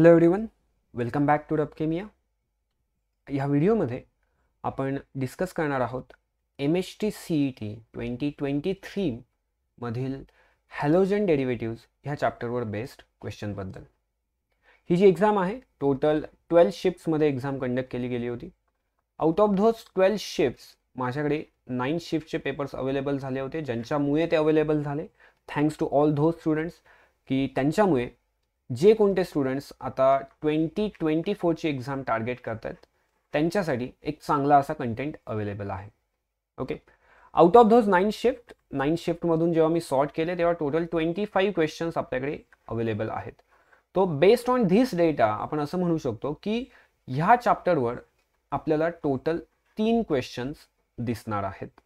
Hello one welcome back to Chemia ह्या व्हिडिओमध्ये आपण डिस्कस करणार आहोत M H T C E T twenty twenty थ्रीमधील हॅलोजन डेरिव्हेटिव्ज ह्या चॅप्टरवर बेस्ड क्वेश्चनबद्दल ही जी एक्झाम आहे टोटल ट्वेल्व शिफ्ट्समध्ये एक्झाम कंडक्ट केली गेली होती out of those twelve shifts माझ्याकडे नाईन शिफ्टचे पेपर्स अवेलेबल झाले होते ज्यांच्यामुळे ते अवेलेबल झाले thanks to all those students की त्यांच्यामुळे जे कोणते स्टुडंट्स आता ट्वेंटी ट्वेंटी फोरची एक्झाम टार्गेट करत आहेत त्यांच्यासाठी एक चांगला असा कंटेंट अवेलेबल आहे okay out of those nine shift nine शिफ्टमधून जेव्हा मी सॉर्ट केले तेव्हा टोटल ट्वेंटी फाईव्ह क्वेश्चन्स आपल्याकडे अवेलेबल आहेत तो बेस्ड ऑन धिस डेटा आपण असं म्हणू शकतो की ह्या चॅप्टरवर आपल्याला टोटल तीन क्वेश्चन्स दिसणार आहेत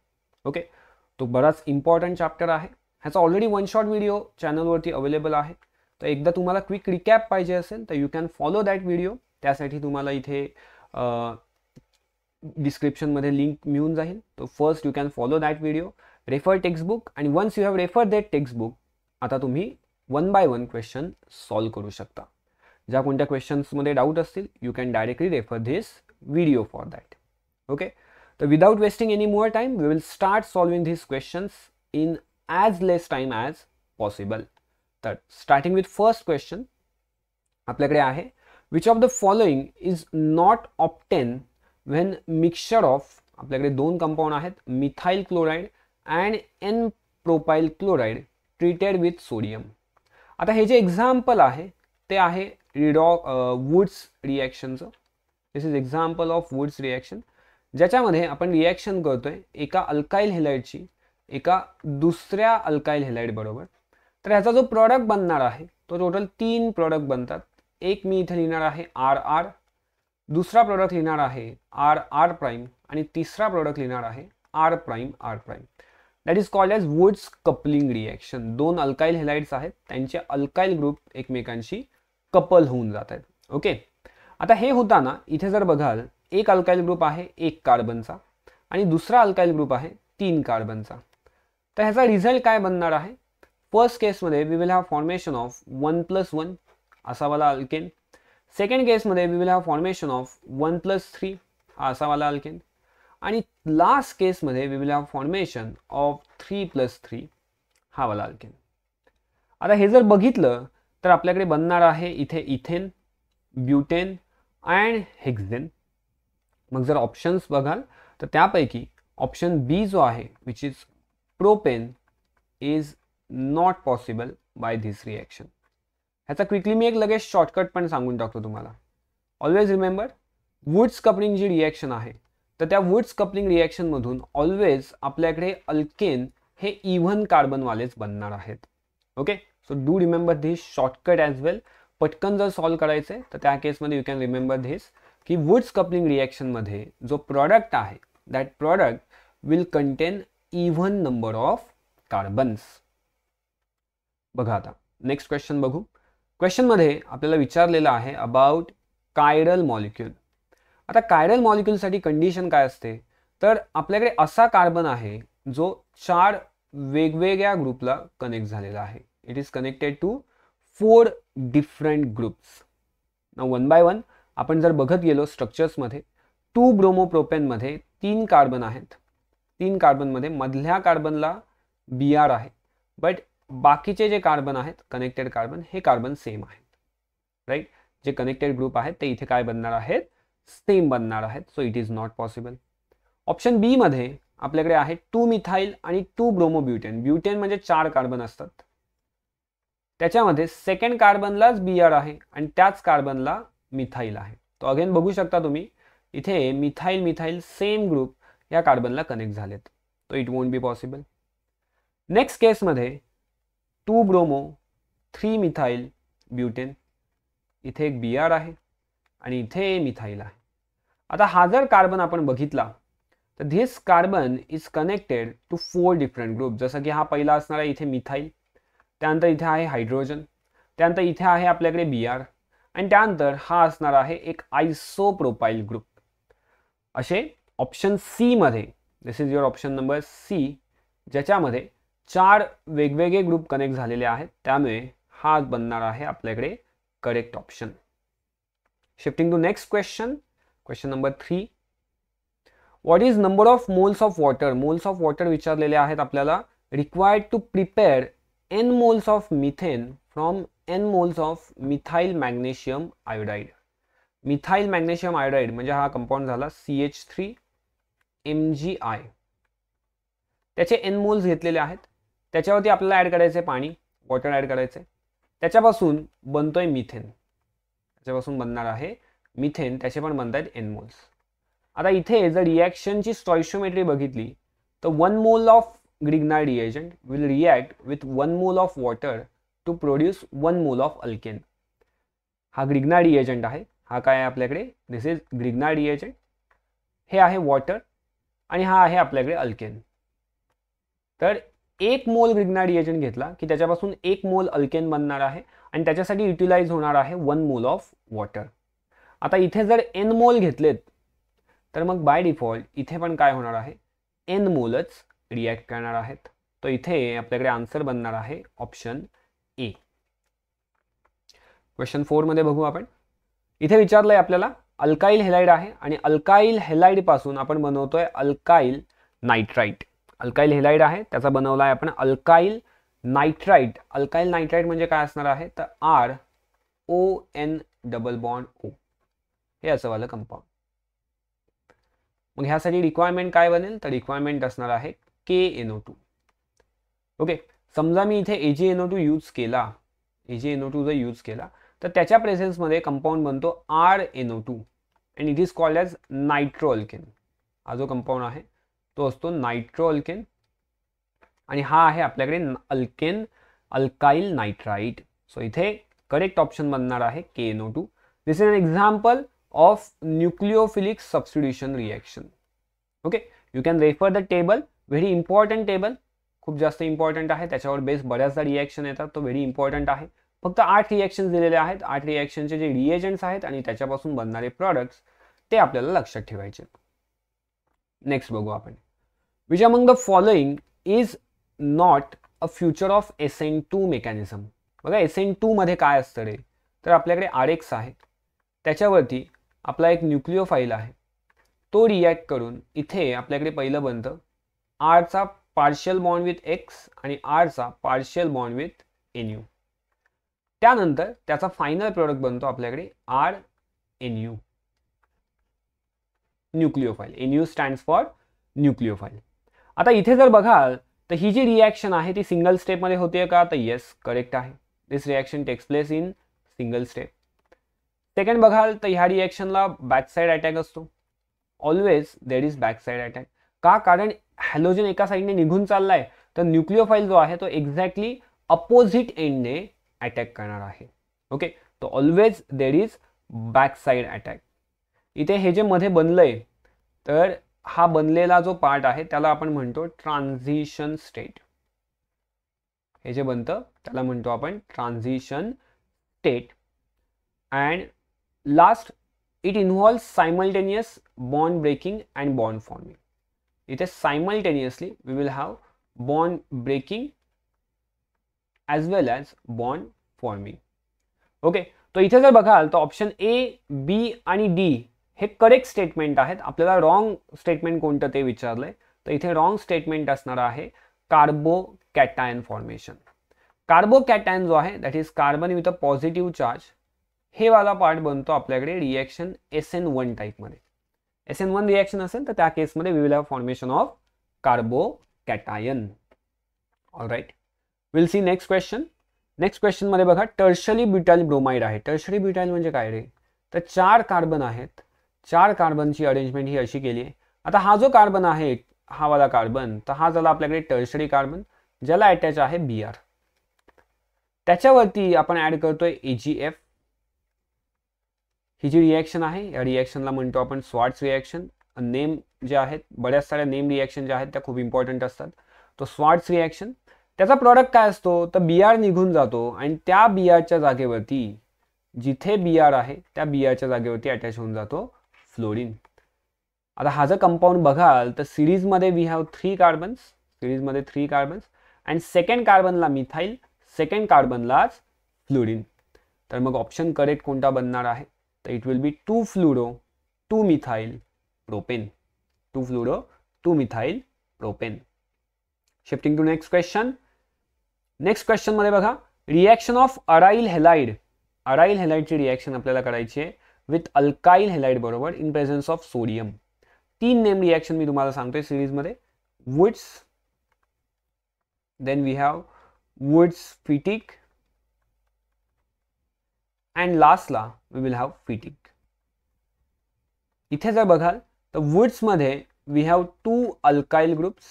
ओके तो बराच इम्पॉर्टंट चॅप्टर आहे ह्याचा ऑलरेडी वन शॉट व्हिडिओ चॅनलवरती अवेलेबल आहे तर एकदा तुम्हाला क्विक रिकॅप पाहिजे असेल तर you can follow that video त्यासाठी तुम्हाला इथे डिस्क्रिप्शनमध्ये लिंक मिळून जाईल तो first you can follow that video refer textbook आणि once you have refer that textbook आता तुम्ही one by one question solve करू शकता ज्या कोणत्या क्वेश्चन्समध्ये डाऊट असतील you can directly refer this video for that okay तर without wasting any more time we will start solving this questions in as less time as possible तर starting with first question आपल्याकडे आहे which of the following is not obtain when mixture of आपल्याकडे दोन compound आहेत methyl chloride and n propyl chloride treated with sodium आता हे जे example आहे ते आहे रिडॉ वुड्स रिॲक्शनचं this is example of Wurtz reaction ज्याच्यामध्ये आपण रिॲक्शन करतोय एका अल्काईल हेलाईडची एका दुसऱ्या अल्काईल बरोबर तर ह्याचा जो प्रॉडक्ट बनणार आहे तो टोटल तीन प्रॉडक्ट बनतात एक मी इथे लिहिणार आहे आर आर दुसरा प्रॉडक्ट लिहिणार आहे आर आर प्राईम आणि तिसरा प्रॉडक्ट लिहिणार आहे R prime R prime that is called as Wurtz coupling reaction दोन अल्काईल हेलाइट्स आहेत त्यांचे अल्काईल ग्रुप एकमेकांशी कपल होऊन जात आहेत ओके आता हे होताना इथे जर बघाल एक अल्काईल ग्रुप आहे एक कार्बनचा आणि दुसरा अल्काईल ग्रुप आहे तीन कार्बनचा तर ह्याचा रिझल्ट काय बनणार आहे फर्स्ट केसमध्ये we will have formation of one plus one असावाला अल्केन सेकंड केसमध्ये we will have formation of one plus three हा असावाला अल्केन आणि लास्ट केसमध्ये we will have formation of three plus three हा वाला अल्केन आता हे जर बघितलं तर आपल्याकडे बनणार आहे इथे इथेन ब्युटेन अँड हेक्झेन मग जर ऑप्शन्स बघाल तर त्यापैकी ऑप्शन बी जो आहे which is propane is not possible by this reaction ह्याचा क्विकली मी एक लगेच शॉर्टकट पण सांगून टाकतो तुम्हाला ऑलवेज रिमेंबर वुड्स कपलिंग जी रिॲक्शन आहे तर त्या वुड्स कपलिंग रिॲक्शनमधून ऑलवेज आपल्याकडे अल्केन हे इव्हन कार्बनवालेच बनणार आहेत okay so do remember this shortcut as well पटकन जर सॉल्व्ह करायचे तर त्या केसमध्ये यू कॅन रिमेंबर धिस की वुड्स कपलिंग रिॲक्शनमध्ये जो प्रॉडक्ट आहे that product will contain even number of carbons बघा आता नेक्स्ट क्वेश्चन बघू क्वेश्चनमध्ये आपल्याला विचारलेलं आहे अबाउट कायडल मॉलिक्युल आता कायडल मॉलिक्युलसाठी कंडिशन काय असते तर आपल्याकडे असा कार्बन आहे जो चार वेगवेगळ्या ग्रुपला कनेक्ट झालेला आहे it is connected to four different groups ना वन बाय वन आपण जर बघत गेलो स्ट्रक्चर्समध्ये टू ब्रोमोप्रोपेनमध्ये तीन कार्बन आहेत तीन कार्बनमध्ये मधल्या कार्बनला बी आर आहे बट बाकीचे जे कार्बन आहेत कनेक्टेड कार्बन हे कार्बन सेम आहेत राईट जे कनेक्टेड ग्रुप आहेत ते इथे काय बनणार आहेत सेम बनणार आहेत so it is not possible option B मध्ये आपल्याकडे आहे टू मिथाईल आणि टू ब्रोमोब्युटेन ब्युटेन म्हणजे चार कार्बन असतात त्याच्यामध्ये सेकंड कार्बनलाच बी आर आहे आणि त्याच कार्बनला मिथाईल आहे तो अगेन बघू शकता तुम्ही इथे मिथाईल मिथाईल सेम ग्रुप या कार्बनला कनेक्ट झालेत तो it won't be possible next केसमध्ये two bromo three methyl butane इथे एक बी आर आहे आणि इथे मिथाईल आहे आता हा जर कार्बन आपण बघितला तर this carbon is connected to four different group जसं की हा पहिला असणारा इथे मिथाईल त्यानंतर इथे आहे हायड्रोजन त्यानंतर इथे आहे आपल्याकडे बी आर आणि त्यानंतर हा असणारा आहे एक आयसो प्रोपाईल ग्रुप असे ऑप्शन सीमध्ये this is your option number C ज्याच्यामध्ये चार वेगवेगळे ग्रुप कनेक्ट झालेले आहेत त्यामुळे हा बनणार आहे आपल्याकडे correct option shifting to next question question number three what is number of moles of water moles of water विचारलेले आहेत आपल्याला required to prepare n moles of methane from n moles of methyl magnesium iodide methyl magnesium iodide म्हणजे हा compound झाला C H three M G I त्याचे n moles घेतलेले आहेत त्याच्यावरती आपल्याला ॲड करायचं आहे पाणी वॉटर ॲड करायचं आहे त्याच्यापासून बनतो आहे मिथेन त्याच्यापासून बनणार आहे मिथेन त्याचे पण बनत आहेत एनमोल्स आता इथे जर रिॲक्शनची स्टॉइशोमेट्री बघितली तर one mole of Grignard reagent will react with one mole of water to produce one mole of alkane हा ग्रिग्ना रिएजंट आहे हा काय आहे आपल्याकडे दिस इज ग्रिग्ना रिएजंट हे आहे वॉटर आणि हा आहे आपल्याकडे अल्केन तर एक मोल ब्रिग्ना रिएजंट घेतला की त्याच्यापासून एक मोल अल्केन बनणार आहे आणि त्याच्यासाठी युटिलाइज होणार आहे वन मोल ऑफ वॉटर आता इथे जर एन मोल घेतलेत तर मग बाय डिफॉल्ट इथे पण काय होणार आहे एन मोलच रिॲक्ट करणार आहेत तर इथे आपल्याकडे आन्सर बनणार आहे ऑप्शन ए क्वेश्चन फोरमध्ये बघू आपण इथे आहे आपल्याला अल्काइल हेलाइड आहे आणि अल्काईल पासून आपण बनवतोय अल्काईल नायट्राइट अल्काईल हेलाइड आहे त्याचा बनवला आहे आपण अल्काईल नायट्राईट अल्काईल नायट्राईट म्हणजे काय असणार आहे तर R O N double bond O हे असं वालं कंपाऊंड मग ह्यासाठी रिक्वायरमेंट काय बनेल तर रिक्वायरमेंट असणार आहे के एनओ टू ओके समजा मी इथे एजी एनओ टू यूज केला एजी एनओ टू जर यूज केला तर त्याच्या प्रेझेन्समध्ये कंपाऊंड बनतो R NO two and it is called as nitro हा जो कंपाऊंड आहे तो असतो नायट्रो अल्केन आणि हा आहे आपल्याकडे अल्केन अल्काइल नायट्राईट सो इथे करेक्ट ऑप्शन बनणार आहे K N O two this is an example of nucleophilic substitution reaction okay you can refer the table very important table खूप जास्त इम्पॉर्टंट आहे त्याच्यावर बेस बऱ्याचदा रिॲक्शन येतात तो व्हेरी इम्पॉर्टंट आहे फक्त आठ रिॲक्शन दिलेले आहेत आठ रिॲक्शनचे जे रिएजंट्स आहेत आणि त्याच्यापासून बनणारे प्रॉडक्ट्स ते आपल्याला लक्षात ठेवायचे नेक्स्ट बघू आपण which among the following is not a feature of S N two mechanism बघा एस एन टूमध्ये काय असतं रे तर आपल्याकडे आर एक्स आहे त्याच्यावरती आपला एक न्यूक्लिओ फाईल आहे तो रिॲक्ट करून इथे आपल्याकडे पहिलं बनतं आरचा पार्शियल बॉन्ड विथ एक्स आणि आरचा partial bond with N U त्यानंतर त्याचा फायनल प्रोडक्ट बनतो आपल्याकडे R N U nucleophile N U stands for nucleophile आता इथे जर बघाल तर ही जी रिॲक्शन आहे ती सिंगल स्टेपमध्ये होते का तर येस करेक्ट आहे this reaction takes place in single step second बघाल तर ह्या रिॲक्शनला बॅकसाईड अटॅक असतो always there is backside attack का कारण हॅलोजन एका साईडने निघून चालला आहे तर न्यूक्लिओफाईल जो आहे तो एक्झॅक्टली अपोजिट एंडने अटॅक करणार आहे ओके तो always there is backside attack इथे हे जे मध्ये बनलं तर हा बनलेला जो पार्ट आहे त्याला आपण म्हणतो ट्रान्झिशन स्टेट हे जे बनतं त्याला म्हणतो आपण transition state and last it involve simultaneous bond breaking and bond forming इथे simultaneously we will have bond breaking as well as bond forming okay तो इथे जर बघाल तर ऑप्शन ए बी आणि डी हे करेक्ट स्टेटमेंट आहेत आपल्याला रॉंग स्टेटमेंट कोणतं ते विचारलंय तर इथे रॉंग स्टेटमेंट असणार आहे carbocation formation carbocation जो आहे that is carbon with a positive charge हे वाला पार्ट बनतो आपल्याकडे रिॲक्शन एस एन वन टाईपमध्ये एस एन वन रिॲक्शन असेल तर त्या केसमध्ये we will formation of carbocation all right will see next question next क्वेश्चनमध्ये बघा टर्शली ब्युटाईल ब्रोमाइड आहे टर्शली ब्युटाईल म्हणजे काय रे तर चार कार्बन आहेत चार कार्बनची अरेंजमेंट ही अशी केली आहे आता हा जो कार्बन आहे हा वाला कार्बन तर हा झाला आपल्याकडे टर्शरी कार्बन ज्याला अटॅच आहे बी आर त्याच्यावरती आपण ऍड करतोय एफ e ही जी रिॲक्शन आहे या रिॲक्शनला म्हणतो आपण स्वॉट्स रिॲक्शन नेम जे आहेत बऱ्याच साऱ्या नेम रिॲक्शन ज्या आहेत त्या खूप इम्पॉर्टंट असतात तो स्वॉट्स रिॲक्शन त्याचा प्रॉडक्ट काय असतो तर बी आर निघून जातो आणि त्या बी आरच्या जागेवरती जिथे बी आर आहे त्या बी आरच्या जागेवरती अटॅच होऊन जातो फ्लोरीन आता हा जर कंपाऊंड बघाल तर सिरीजमध्ये वी हॅव थ्री कार्बन्स सिरीजमध्ये थ्री कार्बन्स अँड सेकंड कार्बनला मिथाईल सेकंड कार्बनलाच फ्लोरीन तर मग ऑप्शन करेक्ट कोणता बनणार आहे तर it will be two fluoro two methyl propane two fluoro two methyl propane shifting to next question next क्वेश्चनमध्ये बघा reaction of aryl halide aryl हेलाइडची रिॲक्शन आपल्याला करायची आहे विथ अल्काइल हेलाइट बरोबर इन प्रेझेन्स ऑफ सोडियम तीन name reaction मी तुम्हाला सांगतोय सिरीजमध्ये Wurtz then we have Wurtz Fittig and लास्टला वी विल हॅव फिटिक इथे जर बघाल तर वुड्समध्ये we have two alkyl groups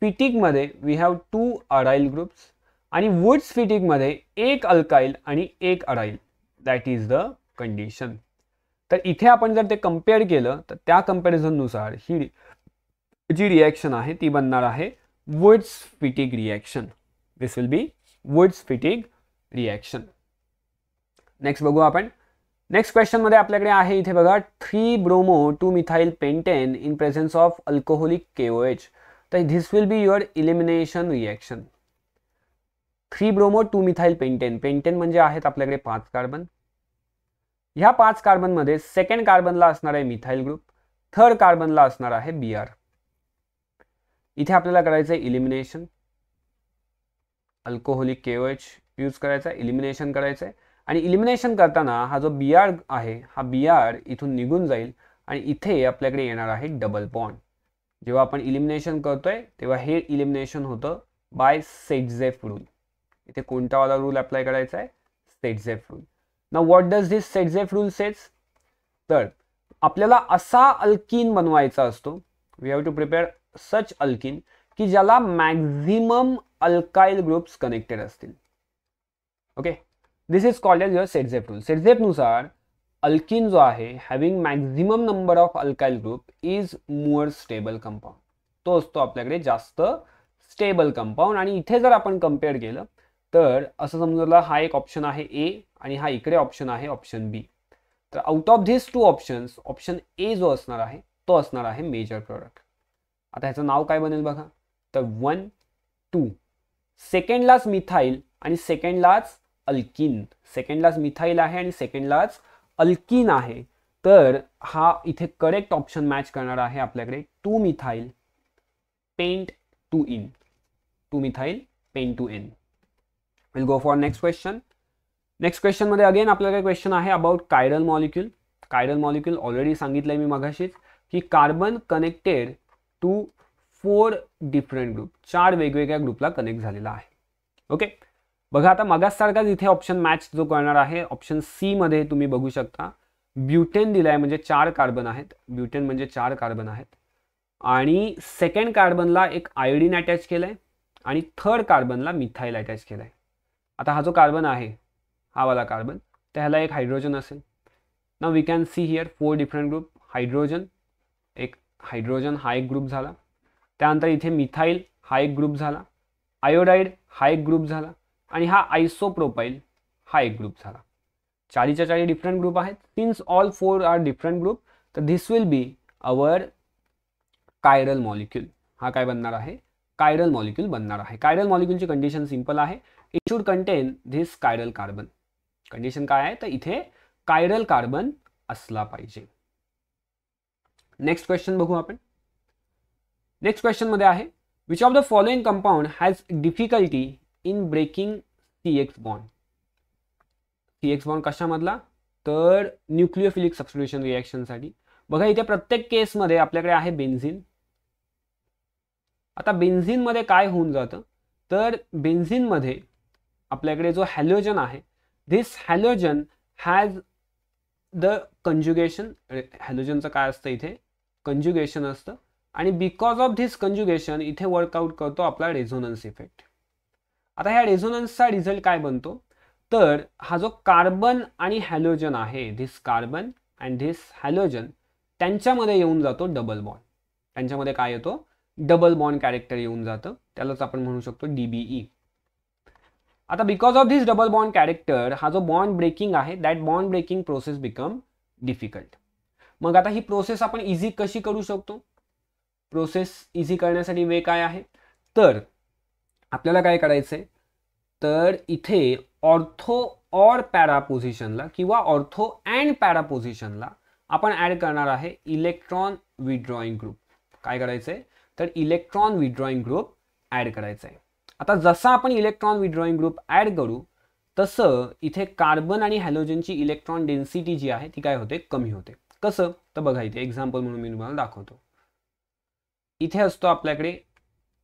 फिटिकमध्ये we have two aryl groups आणि वुड्स फिटिकमध्ये एक अल्काइल आणि एक aryl that is the condition तर इथे आपण जर ते कम्पेअर केलं तर त्या कम्पॅरिझननुसार ही जी रिॲक्शन आहे ती बनणार आहे Wurtz Fittig reaction this will be Wurtz Fittig reaction next बघू आपण नेक्स्ट क्वेश्चनमध्ये आपल्याकडे आहे इथे बघा three bromo two methyl pentane in presence of alcoholic KO H तर this will be your elimination reaction three bromo two methyl pentane pentane म्हणजे आहेत आपल्याकडे पाच कार्बन ह्या पाच कार्बनमध्ये सेकंड कार्बनला असणार आहे मिथाईल ग्रुप थर्ड कार्बनला असणार आहे बी आर इथे आपल्याला करायचं आहे इलिमिनेशन अल्कोहोलिक केओएच यूज करायचा आहे इलिमिनेशन करायचं आहे आणि इलिमिनेशन करताना हा जो बी आर आहे हा बी आर इथून निघून जाईल आणि इथे आपल्याकडे येणार आहे डबल बॉन्ड जेव्हा आपण इलिमिनेशन करतोय तेव्हा हे इलिमिनेशन होतं बाय सेटझेफ रूल इथे कोणतावाला रूल अप्लाय करायचा आहे सेटझेफ रूल ना what does this Saytzeff rule sets तर आपल्याला असा अल्किन बनवायचा असतो we have to prepare such alkene की ज्याला मॅक्झिमम अल्काइल ग्रुप्स कनेक्टेड असतील okay this is called as your Saytzeff rule सेटझेफनुसार अल्किन जो आहे having maximum number of alkyl group is more stable compound तो असतो आपल्याकडे जास्त स्टेबल कंपाऊंड आणि इथे जर आपण कम्पेअर केलं तर असं समजलं हा एक ऑप्शन आहे ए आणि हा इकडे ऑप्शन आहे ऑप्शन बी तर out of this two options option A जो असणार आहे तो असणार आहे मेजर प्रोडक्ट आता ह्याचं नाव काय बनेल बघा तर वन टू सेकंडलाच मिथाईल आणि सेकंडलाच अल्किन सेकंडलाच मिथाईल आहे आणि सेकंडलाच अल्किन आहे तर हा इथे करेक्ट ऑप्शन मॅच करणार आहे आपल्याकडे two methyl pent two ene two methyl pent two ene will go for next question next क्वेश्चनमध्ये अगेन आपल्याला क्वेश्चन आहे about chiral molecule chiral molecule already सांगितलं आहे मी मघाशीच की carbon connected to four different group चार वेगवेगळ्या ग्रुपला कनेक्ट झालेला आहे ओके बघा आता मगाससारखाच इथे ऑप्शन मॅच जो करणार आहे ऑप्शन सी मध्ये तुम्ही बघू शकता ब्युटेन दिलाय म्हणजे चार कार्बन आहेत ब्युटेन म्हणजे चार कार्बन आहेत आणि सेकंड कार्बनला एक आयोडीन अटॅच केलं आहे आणि थर्ड कार्बनला मिथाईल अटॅच केलं आता हा जो कार्बन आहे हा वाला कार्बन त्याला एक हायड्रोजन असेल ना we can see here four different group hydrogen एक हायड्रोजन हा एक ग्रुप झाला त्यानंतर इथे मिथाईल हा एक ग्रुप झाला आयोडाईड हा एक ग्रुप झाला आणि हा आयसोप्रोपाईल हा एक ग्रुप झाला चारीच्या चारी डिफरंट ग्रुप आहेत since all four are different group तर this will be our chiral molecule हा काय बनणार आहे कायरल मॉलिक्यूल बनणार आहे कायरल मॉलिक्युलची कंडिशन सिंपल आहे it should contain this chiral carbon condition काय आहे तर इथे कायरल कार्बन असला पाहिजे नेक्स्ट क्वेश्चन बघू आपण नेक्स्ट क्वेश्चन मध्ये आहे which of the following compound has difficulty in breaking C X bond C X bond कशामधला तर न्यूक्लिओफिलिक रिएक्शन साठी बघा इथे प्रत्येक केसमध्ये आपल्याकडे आहे बेन्झिन आता बेन्झिनमध्ये काय होऊन जातं तर बेन्झिनमध्ये आपल्याकडे जो हॅलोजन आहे this halogen has the conjugation हॅलोजनचं काय असतं इथे कंज्युगेशन असतं आणि बिकॉज ऑफ धिस कंज्युगेशन इथे वर्कआउट करतो आपला रेझोनन्स इफेक्ट आता ह्या रेझोनन्सचा रिझल्ट काय बनतो तर हा जो कार्बन आणि हॅलोजन आहे this carbon and this halogen त्यांच्यामध्ये येऊन जातो डबल बॉन्ड त्यांच्यामध्ये काय येतो डबल बॉन्ड कॅरेक्टर येऊन जातं त्यालाच आपण म्हणू शकतो डीबीई आता because of this double bond character हा जो बॉन्ड ब्रेकिंग आहे that bond breaking process become difficult मग आता ही प्रोसेस आपण इझी कशी करू शकतो प्रोसेस इझी करण्यासाठी वे काय आहे तर आपल्याला काय करायचं आहे तर इथे ऑर्थो ऑर पॅरा पोझिशनला किंवा ऑर्थो अँड पॅरा पोझिशनला आपण ॲड करणार आहे इलेक्ट्रॉन विड्रॉइंग ग्रुप काय करायचं आहे तर इलेक्ट्रॉन विड्रॉइंग ग्रुप ॲड करायचा आहे आता जसा आपण इलेक्ट्रॉन विड्रॉइंग ग्रुप ॲड करू तसं इथे कार्बन आणि हॅलोजनची इलेक्ट्रॉन डेन्सिटी जी आहे ती काय होते कमी होते कसं तर बघा इथे एक्झाम्पल म्हणून मी तुम्हाला दाखवतो इथे असतो आपल्याकडे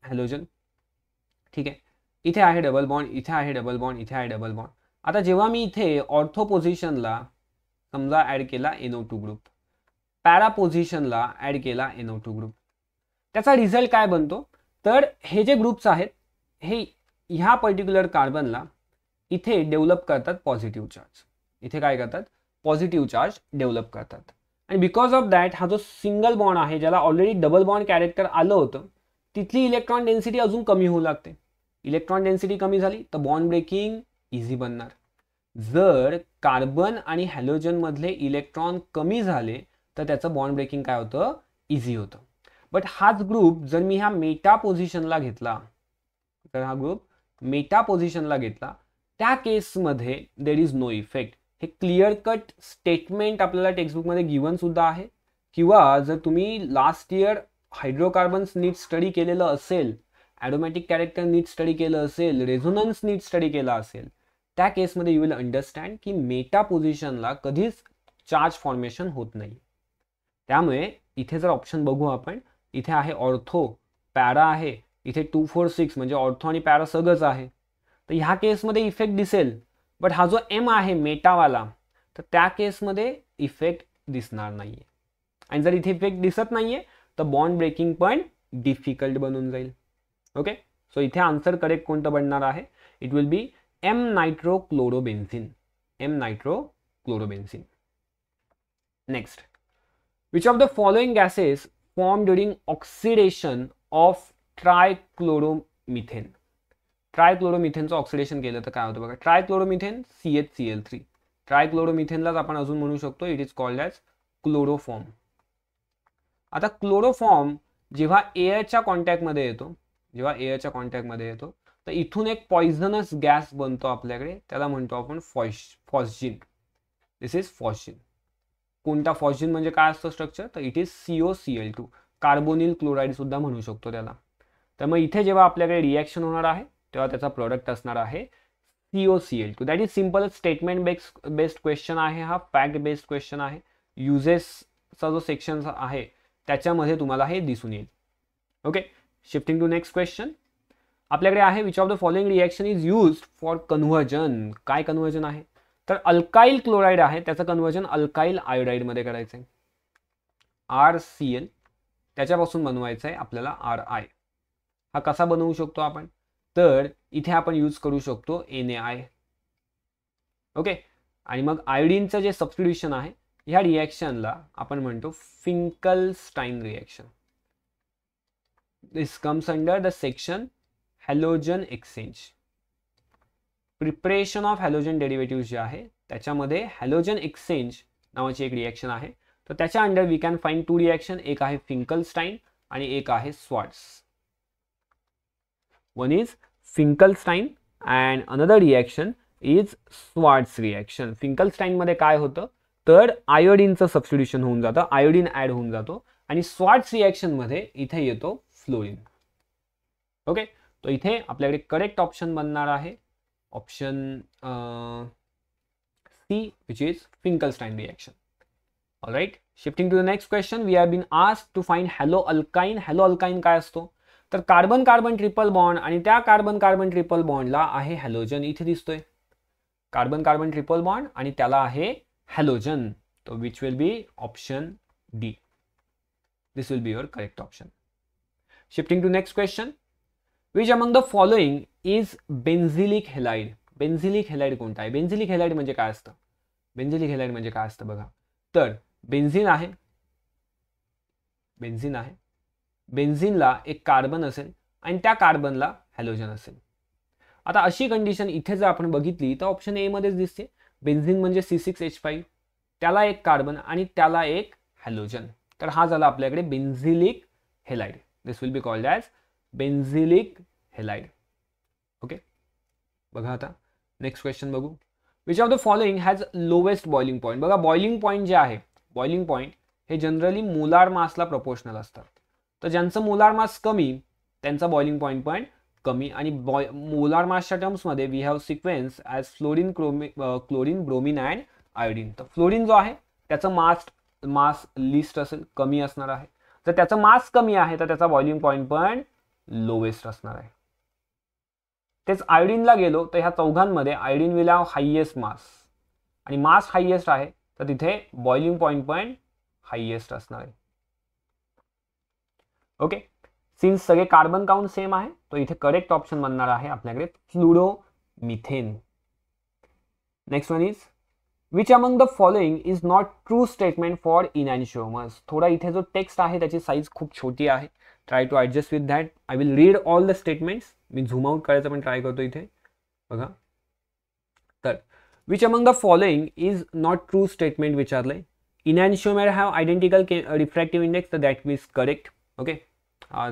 हॅलोजन ठीक आहे इथे आहे डबल बॉन्ड इथे आहे डबल बॉन्ड इथे आहे डबल बॉन्ड आता जेव्हा मी इथे ऑर्थो पोझिशनला समजा ॲड केला एनो टू ग्रुप पॅरा पोझिशनला ॲड केला एनो टू ग्रुप त्याचा रिझल्ट काय बनतो तर हे जे ग्रुप्स आहेत हे ह्या पर्टिक्युलर कार्बनला इथे डेव्हलप करतात पॉझिटिव्ह चार्ज इथे काय करतात पॉझिटिव्ह चार्ज डेव्हलप करतात आणि बिकॉज ऑफ दॅट हा जो सिंगल बॉन्ड आहे ज्याला ऑलरेडी डबल बॉन्ड कॅरेक्टर आलं होतं तिथली इलेक्ट्रॉन डेन्सिटी अजून कमी होऊ लागते इलेक्ट्रॉन डेन्सिटी कमी झाली तर बॉन्ड ब्रेकिंग इझी बनणार जर कार्बन आणि हॅलोजनमधले इलेक्ट्रॉन कमी झाले तर त्याचं बॉन्ड ब्रेकिंग काय होतं इझी होतं बट हाच ग्रुप जर मी ह्या मेटा पोझिशनला घेतला तर हा ग्रुप मेटा पोझिशनला घेतला त्या केसमध्ये देर इज नो इफेक्ट हे क्लिअर कट स्टेटमेंट आपल्याला टेक्स्टबुकमध्ये गिवन सुद्धा आहे किंवा जर तुम्ही लास्ट इयर हायड्रोकार्बन्स नीट स्टडी केलेलं असेल ॲडोमॅटिक कॅरेक्टर नीट स्टडी केलं असेल रेझोनन्स नीट स्टडी केला असेल त्या केसमध्ये यू विल अंडरस्टँड की मेटा पोझिशनला कधीच चार्ज फॉर्मेशन होत नाही त्यामुळे इथे जर ऑप्शन बघू आपण इथे आहे ऑर्थो पॅरा आहे इथे टू फोर सिक्स म्हणजे ऑर्थो आणि पॅरा सगळंच आहे तर ह्या केसमध्ये इफेक्ट दिसेल बट हा जो एम आहे मेटावाला तर त्या केसमध्ये इफेक्ट दिसणार नाही आहे आणि जर इथे इफेक्ट दिसत नाही तर बॉन्ड ब्रेकिंग पण डिफिकल्ट बनून जाईल ओके सो इथे आन्सर करेक्ट कोणतं बनणार आहे it will be M nitro chlorobenzene M nitro chlorobenzene next which of the following gases form during oxidation of trichloromethane ट्रायक्लोरोमिथेनचं ऑक्सिडेशन केलं तर काय होतं बघा trichloromethane C H C L three ट्रायक्लोरोमिथेनलाच आपण अजून म्हणू शकतो it is called as chloroform आता क्लोरोफॉर्म जेव्हा एअरच्या कॉन्टॅक्टमध्ये येतो जेव्हा एअरच्या कॉन्टॅक्टमध्ये येतो तर इथून एक पॉइझनस गॅस बनतो आपल्याकडे त्याला म्हणतो आपण phos phosgene this is phosgene कोणता फॉस्जिन म्हणजे काय असतं स्ट्रक्चर तर it is C O C L two carbonyl chloride सुद्धा म्हणू शकतो त्याला तर मग इथे जेव्हा आपल्याकडे रिॲक्शन होणार आहे तेव्हा त्याचा प्रोडक्ट असणार आहे C O C L two that is simple statement base based question आहे हा फॅक्ट बेस्ड क्वेश्चन आहे युजेसचा जो सेक्शन आहे त्याच्यामध्ये तुम्हाला हे दिसून येईल okay shifting to next question आपल्याकडे आहे which of the following reaction is use for conversion काय कन्व्हर्जन आहे तर अल्काईल क्लोराईड आहे त्याचं कन्व्हर्जन अल्काईल आयोडाईडमध्ये करायचं आहे आर सी एल त्याच्यापासून बनवायचं आहे आपल्याला आर आय हा कसा बनवू शकतो आपण तर इथे आपण यूज करू शकतो एन ए आय ओके आणि मग आयडीनचं जे सबस्टिट्युशन आहे ह्या रिॲक्शनला आपण म्हणतो Finkelstein reaction this comes under the section halogen exchange preparation of halogen derivative जे आहे त्याच्यामध्ये हॅलोजन एक्सचेंज नावाची एक रिॲक्शन आहे तर त्याच्या under we can find two reaction एक आहे फिंकल स्टाईन आणि एक आहे Swarts One is Finkelstein and another reaction is reaction reaction मध्ये काय होतं तर आयोडीनचं सबस्टिट्यूशन होऊन जातं आयोडीन ऍड होऊन जातो आणि स्वाट्स मध्ये इथे येतो फ्लोरीन ओके तो इथे आपल्याकडे करेक्ट ऑप्शन बनणार आहे option C which is Finkelstein reaction all right shifting to the next question we have been ask to find halo alkyne halo alkyne काय असतो तर कार्बन कार्बन ट्रिपल बॉन्ड आणि त्या कार्बन कार्बन ट्रिपल बॉन्डला आहे halogen इथे दिसतोय carbon carbon triple bond आणि त्याला आहे हॅलोजन तो which will be option D this will be your correct option shifting to next question which among the following is benzylic halide benzylic halide कोणता आहे बेन्झिलिक halide म्हणजे काय असतं बेन्झिलिक हेलाइड म्हणजे काय असतं बघा तर बेन्झिन आहे बेन्झिन आहे बेन्झिनला एक कार्बन असेल आणि त्या कार्बनला हॅलोजन असेल आता अशी कंडिशन इथे जर आपण बघितली तर ऑप्शन ए मध्येच दिसते बेन्झिन म्हणजे सी सिक्स एच फाईव्ह त्याला एक कार्बन आणि त्याला एक हॅलोजन तर हा झाला आपल्याकडे benzylic halide this will be called as benzylic halide okay बघा आता नेक्स्ट क्वेश्चन बघू which of the following has lowest boiling point बघा बॉइलिंग पॉईंट जे आहे बॉइलिंग पॉईंट हे जनरली मोलार मासला प्रपोर्शनल असतात तर ज्यांचं मोलार मास कमी त्यांचा बॉइलिंग पॉईंट पॉईंट कमी आणि बॉय मोलार मासच्या टर्म्समध्ये we have sequence as fluorine क्रोमी क्लोरीन ब्रोमिन अँड आयोडीन तर फ्लोरिन जो आहे त्याचं मास मास लिस्ट असेल कमी असणार आहे जर त्याचं मास कमी आहे तर त्याचा बॉइलिंग पॉईंट पण लोवेस्ट असणार आहे तेच आयोडीनला गेलो तर ह्या चौघांमध्ये iodine will have highest mass आणि मास हायएस्ट आहे तर तिथे बॉइलिंग पॉईंट पण हायएस्ट असणार आहे ओके सिन्स सगळे कार्बन काउंट सेम आहे तो इथे करेक्ट ऑप्शन बनणार आहे आपल्याकडे fluoro methane next one is which among the following is not true statement for enantiomers थोडा इथे जो टेक्स्ट आहे त्याची साईज खूप छोटी आहे try to adjust with that I will read all the statements मी झूम आउट करायचं पण ट्राय करतो इथे बघा तर which among the following is not true statement in and enantiomer have identical refractive index तर दॅट इज करेक्ट ओके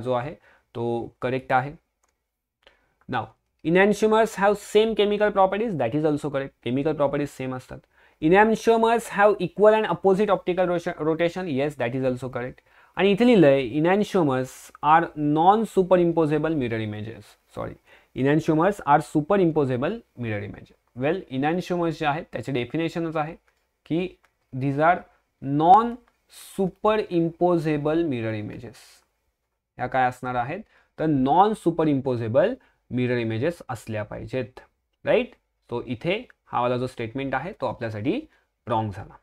जो आहे तो करेक्ट आहे now enantiomers have same chemical properties that is also correct chemical properties same असतात enantiomers have equal and opposite optical rotation yes that is also correct आणि इथे लिहिलं आहे are non superimposable mirror images sorry enantiomers are superimposable mirror images well enantiomers जे आहेत त्याचे डेफिनेशनच आहे की these are non superimposable mirror images या काय असणार आहेत तर non superimposable mirror images असल्या पाहिजेत राईट तो इथे हा वाला जो स्टेटमेंट आहे तो आपल्यासाठी रॉंग झाला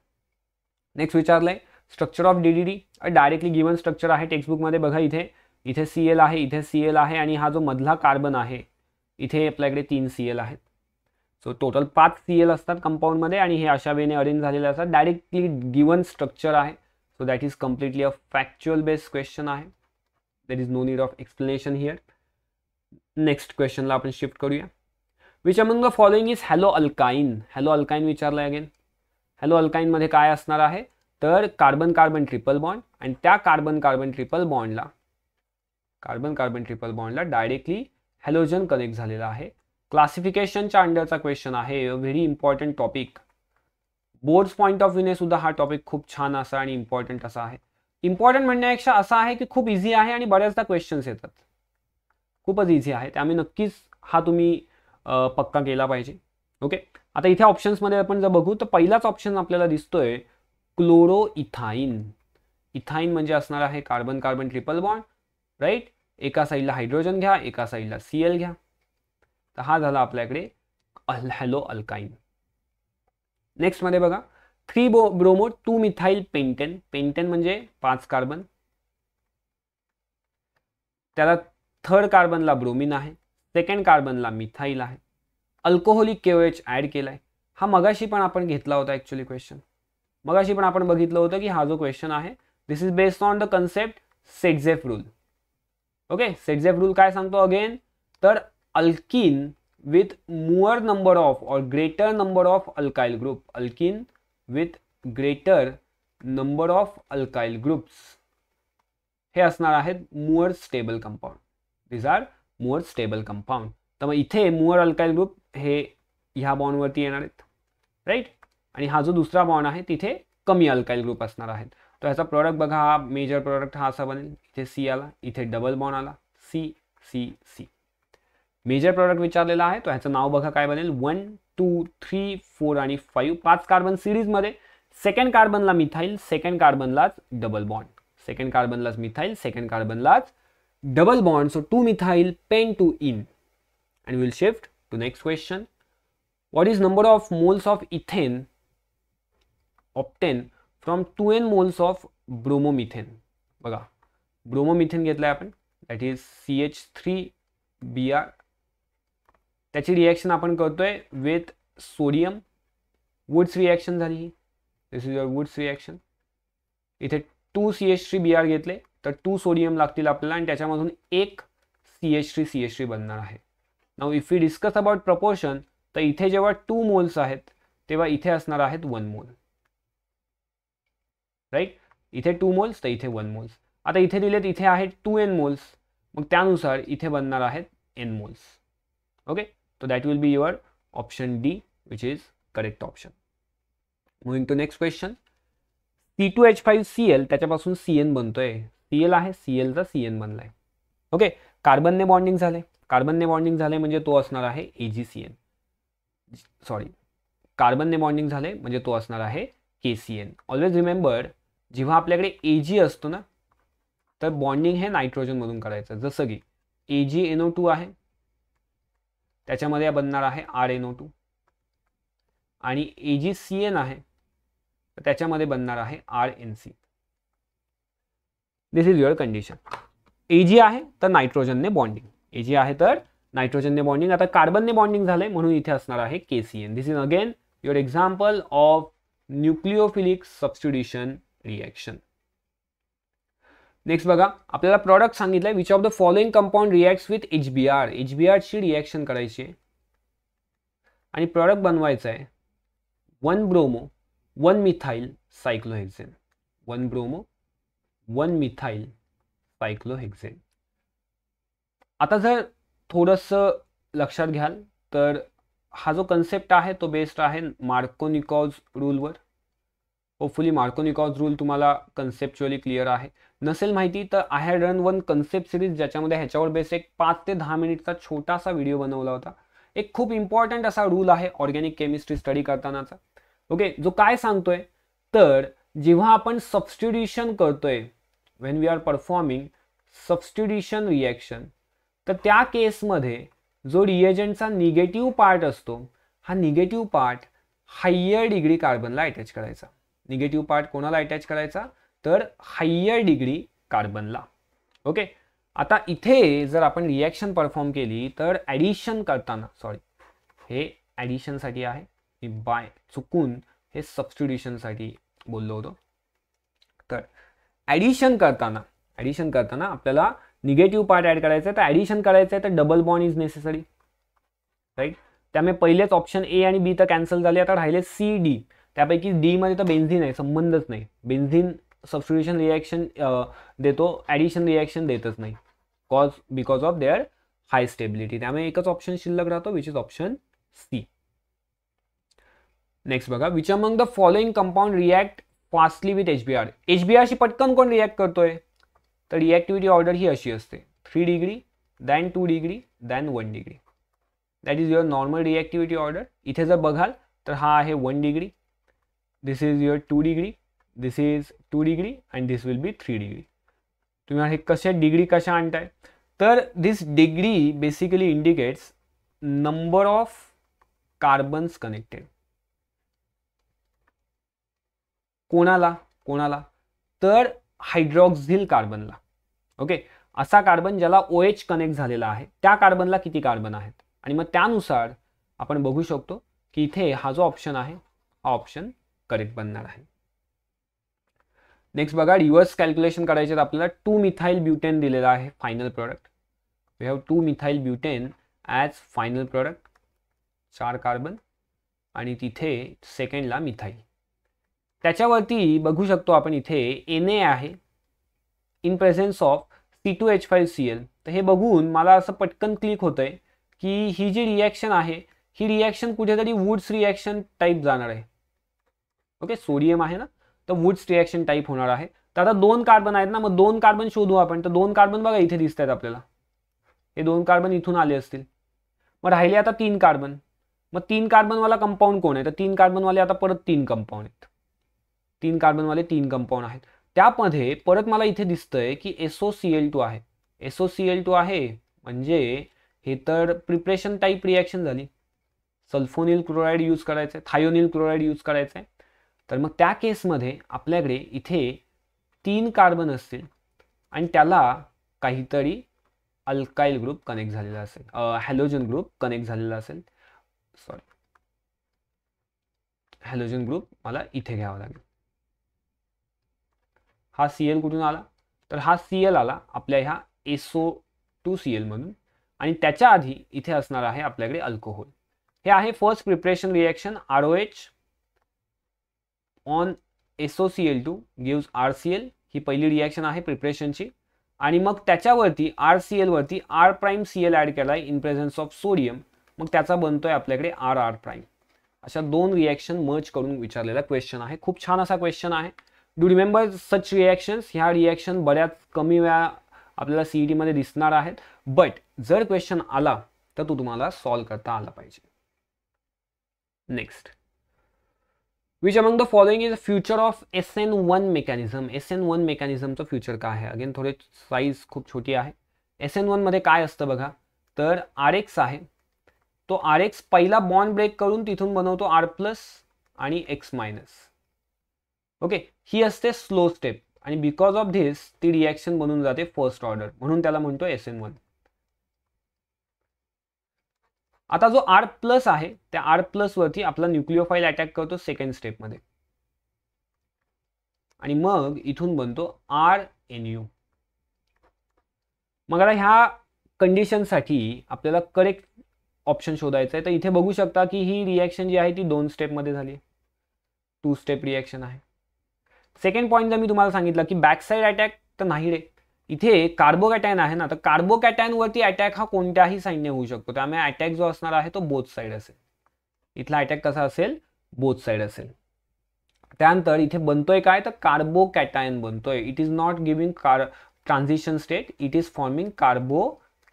नेक्स्ट विचारलं आहे structure of D D directly given structure आहे टेक्स्टबुकमध्ये बघा इथे इथे सी एल आहे इथे सी एल आहे आणि हा जो मधला कार्बन आहे इथे आपल्याकडे तीन सी एल आहेत सो टोटल पाच सी एल असतात कंपाऊंडमध्ये आणि हे अशा वेने अरेंज झालेले असतात डायरेक्टली गिवन स्ट्रक्चर आहे so that is completely a factual based question आहे there is no need of explanation here next क्वेश्चनला आपण शिफ्ट करूया which among following is halo alkyne halo alkyne विचारलं अगेन हॅलो अल्काईनमध्ये काय असणार आहे तर कार्बन कार्बन ट्रिपल बॉन्ड आणि त्या कार्बन कार्बन ट्रिपल बॉन्डला कार्बन कार्बन ट्रिपल बॉन्डला डायरेक्टली हॅलोजन कनेक्ट झालेला आहे क्लासिफिकेशनच्या अंडरचा क्वेश्चन आहे very important topic boards point of व्ह्यूने सुद्धा हा टॉपिक खूप छान असा आणि इम्पॉर्टंट असा आहे इम्पॉर्टंट म्हणण्यापेक्षा असा आहे की खूप इझी आहे आणि बऱ्याचदा क्वेश्चन्स येतात खूपच इझी आहे त्यामुळे नक्कीच हा तुम्ही पक्का केला पाहिजे ओके आता इथे ऑप्शन्समध्ये आपण जर बघू तर पहिलाच ऑप्शन आपल्याला दिसतोय क्लोरो इथाईन इथाईन म्हणजे असणार आहे carbon carbon triple bond right एका साईडला हायड्रोजन घ्या एका साईडला सी एल घ्या तर हा झाला आपल्याकडे अल हॅलो अल्काईन नेक्स्टमध्ये बघा थ्री बो bromo two methyl pentane pentane म्हणजे पाच कार्बन त्याला थर्ड कार्बनला ब्रोमिन आहे सेकंड कार्बनला मिथाईल आहे अल्कोहोलिक केओएच ॲड केला हा मगाशी पण आपण घेतला होता ॲक्च्युली क्वेश्चन मगाशी पण आपण बघितलं होतं की हा जो क्वेश्चन आहे this is based on the concept Saytzeff rule okay Saytzeff rule काय सांगतो अगेन तर alkene with more number of or greater number of alkyl group alkene with greater number of alkyl groups हे असणार आहेत more stable compound these are more stable compound तर मग इथे मुअर alkyl group हे ह्या बॉन्डवरती येणार आहेत राईट आणि हा जो दुसरा बॉन्ड आहे तिथे कमी अल्काइल ग्रुप असणार आहेत तर ह्याचा प्रॉडक्ट बघा हा मेजर प्रॉडक्ट हा असा बनेल इथे सी आला इथे डबल बॉन्ड आला C C C major product विचारलेला आहे तो ह्याचं नाव बघा काय बनेल वन टू थ्री फोर आणि फाईव्ह पाच कार्बन सिरीजमध्ये सेकंड कार्बनला मिथाईल सेकंड कार्बनलाच डबल बॉन्ड सेकंड कार्बनलाच मिथाईल सेकंड कार्बनलाच double bond so two methyl pent two ene and will shift to next question what is number of moles of ethane obtain from two N moles of bromomethane बघा bromomethane घेतलाय आपण that is C H three B R त्याची reaction आपण करतोय with sodium Wurtz reaction झाली this is your Wurtz reaction इथे two C H three B R घेतले तर टू सोडियम लागतील आपल्याला आणि त्याच्यामधून एक C H three C H three बनणार आहे now if you discuss about proportion तर इथे जेव्हा टू मोल्स आहेत तेव्हा इथे असणार आहेत वन मोल राईट इथे टू मोल्स तर इथे वन मोल्स आता इथे दिलेत इथे आहेत टू एन मोल्स मग त्यानुसार इथे बनणार आहेत N moles okay So that will be your option D, which is correct option. Moving to next question. C2H5Cl त्याच्यापासून Cn बनतोय Cl आहे Cl चा Cn बनलाय ओके कार्बनने बॉन्डिंग झाले कार्बनने बॉन्डिंग झाले म्हणजे तो असणार आहे सी एन सॉरी कार्बनने बॉन्डिंग झाले म्हणजे तो असणार आहे K C N always remember जेव्हा आपल्याकडे एजी असतो ना तर बॉन्डिंग हे नायट्रोजनमधून करायचं जसं की एजी ओ टू आहे त्याच्यामध्ये बनणार आहे आर एन ओ टू आणि ए जी सी एन आहे त्याच्यामध्ये बनणार आहे R N C this is your condition A G आहे तर नायट्रोजनने बॉन्डिंग ए जी आहे तर नायट्रोजनने बॉन्डिंग आता कार्बनने बॉन्डिंग झालंय म्हणून इथे असणार आहे K C N this is again your example of nucleophilic substitution reaction next बघा आपल्याला प्रॉडक्ट सांगितलं which of the following compound reacts with H B R H B आरची रिॲक्शन करायची आहे आणि प्रॉडक्ट बनवायचं आहे one bromo one methyl cyclohexane one bromo one methyl cyclohexane आता जर थोडंसं लक्षात घ्याल तर हा जो कन्सेप्ट आहे तो बेस्ड आहे मार्कोनिकॉज रूलवर होपफुली मार्कोनिकॉज रूल तुम्हाला कन्सेप्च्युअली क्लिअर आहे नसेल माहिती तर I had run one concept series ज्याच्यामध्ये ह्याच्यावर बेस एक पाच ते दहा मिनिटचा छोटासा व्हिडिओ बनवला होता एक खूप इम्पॉर्टंट असा रूल आहे ऑर्गॅनिक केमिस्ट्री स्टडी करतानाचा ओके जो काय सांगतोय तर जेव्हा आपण सबस्टिट्युशन करतोय when we are performing substitution reaction तर त्या केसमध्ये जो रिएजंटचा निगेटिव्ह पार्ट असतो हा निगेटिव्ह पार्ट हायर डिग्री कार्बनला अटॅच करायचा निगेटिव्ह पार्ट कोणाला अटॅच करायचा तर हायर डिग्री कार्बनला ओके आता इथे जर आपण रिॲक्शन परफॉर्म केली तर ॲडिशन करताना सॉरी हे ॲडिशनसाठी आहे मी बाय चुकून हे सबस्टिट्युशनसाठी बोललो होतो तर ॲडिशन करताना ॲडिशन करताना आपल्याला निगेटिव्ह पार्ट ॲड करायचा आहे तर ॲडिशन करायचं आहे तर double bond is necessary right त्यामुळे पहिलेच ऑप्शन ए आणि बी तर कॅन्सल झाले आता राहिले सी डी त्यापैकी डीमध्ये तर बेन्झिन आहे संबंधच नाही बेन्झिन सबस्टिट्युशन रिॲक्शन देतो ॲडिशन रिॲक्शन देतच नाही cause because of their high stability त्यामुळे एकच ऑप्शन शिल्लक राहतो which is option C next बघा which among the following compound react fastly with H B R H B आरशी पटकन कोण रिॲक्ट करतोय तर रिॲक्टिव्हिटी ऑर्डर ही अशी असते three degree than two degree than one degree that is your normal reactivity order इथे जर बघाल तर हा आहे one degree this is your 2 degree this is 2 degree and this will be 3 degree तुम्ही हे कशा डिग्री कशा आणताय तर this degree basically indicates number of carbons connected कोणाला कोणाला तर हायड्रॉक्झिल कार्बनला ओके असा कार्बन ज्याला ओ एच कनेक्ट झालेला आहे त्या कार्बनला किती कार्बन आहेत आणि मग त्यानुसार आपण बघू शकतो की इथे हा जो ऑप्शन आहे हा ऑप्शन करेक्ट बनणार आहे नेक्स्ट बघा रिव्हर्स कॅल्क्युलेशन करायचे तर आपल्याला टू मिथाईल ब्युटेन दिलेला आहे final product we have two methyl butane as final product चार कार्बन आणि तिथे सेकंडला मिथाईल त्याच्यावरती बघू शकतो आपण इथे एन ए आहे in presence of C two H five C L तर हे बघून मला असं पटकन क्लिक होतंय की ही जी रिॲक्शन आहे ही रिॲक्शन कुठेतरी वुड्स रिॲक्शन टाईप जाणार आहे ओके सोडियम आहे ना तर वुड्स रिॲक्शन टाईप होणार आहे तर आता दोन कार्बन आहेत ना मग दोन कार्बन शोधू आपण तर दोन कार्बन बघा इथे दिसत आहेत आपल्याला हे दोन कार्बन इथून आले असतील मग राहिले आता तीन कार्बन मग तीन कार्बनवाला कंपाऊंड कोण आहे तर तीन कार्बनवाले आता परत तीन कंपाऊंड आहेत तीन कार्बनवाले तीन कंपाऊंड आहेत त्यामध्ये परत मला इथे दिसतंय की S C L L two S C L L two म्हणजे हे तर प्रिपरेशन टाईप रिॲक्शन झाली सल्फोनिल क्लोराईड यूज करायचं आहे थायोनिल क्लोराईड यूज करायचं आहे तर मग त्या केसमध्ये आपल्याकडे इथे तीन कार्बन असतील आणि त्याला काहीतरी अल्काईल ग्रुप कनेक्ट झालेला असेल हॅलोजन ग्रुप कनेक्ट झालेला असेल सॉरी हॅलोजन ग्रुप मला इथे घ्यावा लागेल हा सी एल कुठून आला तर हा सी एल आला आपल्या ह्या एसओ टू सी एलमधून आणि त्याच्या आधी इथे असणार आहे आपल्याकडे अल्कोहोल हे आहे first preparation reaction R O H on S O C L two gives R C L ही पहिली रिॲक्शन आहे प्रिपरेशनची आणि मग त्याच्यावरती आर सी एलवरती R prime C L add केला आहे इन प्रेझेन्स ऑफ सोडियम मग त्याचा बनतोय आपल्याकडे आर आर प्राईम अशा दोन रिॲक्शन मर्ज करून विचारलेला क्वेश्चन आहे खूप छान असा क्वेश्चन आहे डू रिमेंबर सच रिॲक्शन्स ह्या रिॲक्शन बऱ्याच कमी वेळा आपल्याला सी ई e टीमध्ये दिसणार आहेत बट जर क्वेश्चन आला तर तो तुम्हाला सॉल्व करता आला पाहिजे next which among the following is future of S N one mechanism S N one मेकॅनिझमचं फ्युचर काय आहे अगेन थोडे साईज खूप छोटी आहे एस एन वनमध्ये काय असतं बघा तर आर एक्स आहे तो आर एक्स पहिला बॉन्ड ब्रेक करून तिथून बनवतो आर प्लस आणि एक्स मायनस ओके ही असते स्लो स्टेप आणि बिकॉज ऑफ धिस ती रिॲक्शन बनून जाते फर्स्ट ऑर्डर म्हणून त्याला म्हणतो एस एन वन आता जो आर प्लस आहे त्या आर वरती आपला न्यूक्लिओफाईल अटॅक करतो सेकंड स्टेपमध्ये आणि मग इथून बनतो आर एन यू मग आता ह्या कंडिशनसाठी आपल्याला करेक्ट ऑप्शन शोधायचं आहे तर इथे बघू शकता की ही रिॲक्शन जी आहे ती दोन स्टेपमध्ये झाली टू स्टेप रिॲक्शन आहे सेकंड जर मी तुम्हाला सांगितलं की बॅक साईड अटॅक तर नाही रे इथे कार्बोकॅटॅन आहे ना तर कार्बोकॅटॅनवरती अटॅक हा कोणत्याही साईडने होऊ शकतो त्यामुळे अटॅक जो असणार आहे तो बोथ साईड असेल इथला अटॅक कसा असेल बोथ साईड असेल त्यानंतर इथे बनतोय काय तर कार्बोकॅटायन बनतोय it is not giving car transition state it is forming 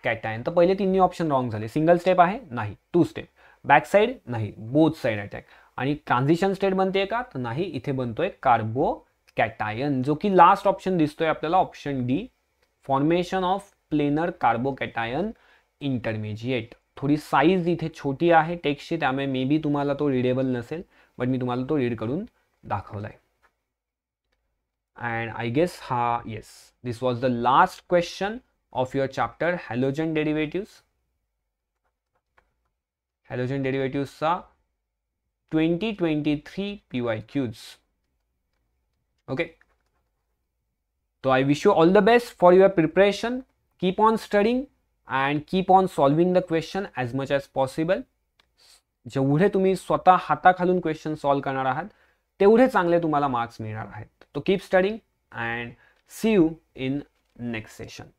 carbocation तर पहिले तिन्ही ऑप्शन रॉंग झाले सिंगल स्टेप आहे नाही टू स्टेप बॅक साईड नाही बोथ साईड अटॅक आणि ट्रान्झिशन स्टेट बनते का तर नाही इथे बनतोय कार्बो कॅटायन जो की लास्ट ऑप्शन दिसतोय आपल्याला option D formation of planar carbocation intermediate थोडी साईज इथे छोटी आहे टेक्स्टची त्यामुळे मे बी तुम्हाला तो रिडेबल नसेल बट मी तुम्हाला तो रीड करून दाखवला आहे अँड आय गेस हा yes this was the last question of your chapter halogen derivatives halogen डेरिव्हेटिव्सचा twenty twenty three P Y Qs okay तो I wish you all the best for your preparation keep on studying and keep on solving the question as much as possible जेवढे तुम्ही स्वतः हाताखालून question solve करणार आहात तेवढे चांगले तुम्हाला marks मिळणार आहेत तो keep studying and see you in next session